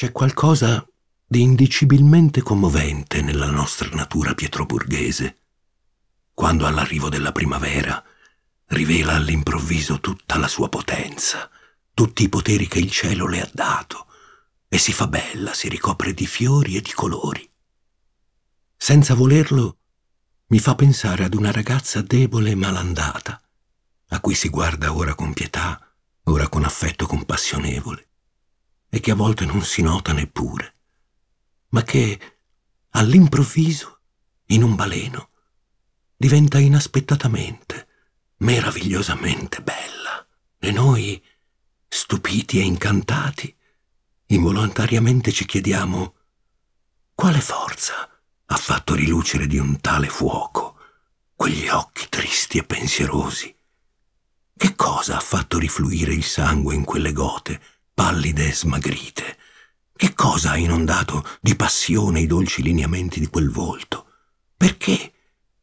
C'è qualcosa di indicibilmente commovente nella nostra natura pietroburghese, quando all'arrivo della primavera rivela all'improvviso tutta la sua potenza, tutti i poteri che il cielo le ha dato, e si fa bella, si ricopre di fiori e di colori. Senza volerlo, mi fa pensare ad una ragazza debole e malandata, a cui si guarda ora con pietà, ora con affetto compassionevole e che a volte non si nota neppure, ma che all'improvviso, in un baleno, diventa inaspettatamente, meravigliosamente bella. E noi, stupiti e incantati, involontariamente ci chiediamo quale forza ha fatto rilucere di un tale fuoco quegli occhi tristi e pensierosi. Che cosa ha fatto rifluire il sangue in quelle gote pallide e smagrite. Che cosa ha inondato di passione i dolci lineamenti di quel volto? Perché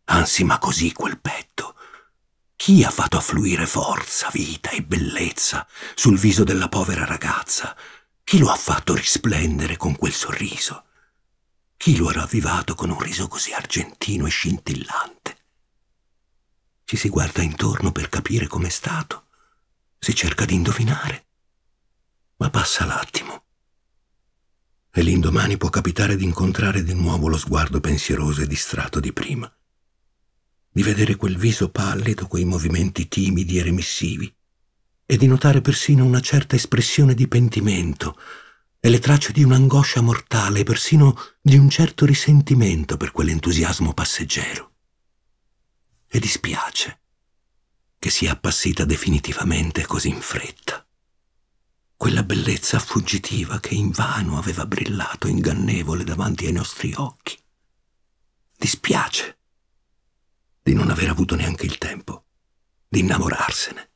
ansima così quel petto? Chi ha fatto affluire forza, vita e bellezza sul viso della povera ragazza? Chi lo ha fatto risplendere con quel sorriso? Chi lo ha ravvivato con un riso così argentino e scintillante? Ci si guarda intorno per capire com'è stato, si cerca di indovinare, ma passa l'attimo. E l'indomani può capitare di incontrare di nuovo lo sguardo pensieroso e distratto di prima, di vedere quel viso pallido, quei movimenti timidi e remissivi, e di notare persino una certa espressione di pentimento e le tracce di un'angoscia mortale e persino di un certo risentimento per quell'entusiasmo passeggero. E dispiace che sia appassita definitivamente così in fretta quella bellezza fuggitiva che invano aveva brillato ingannevole davanti ai nostri occhi. Dispiace di non aver avuto neanche il tempo di innamorarsene.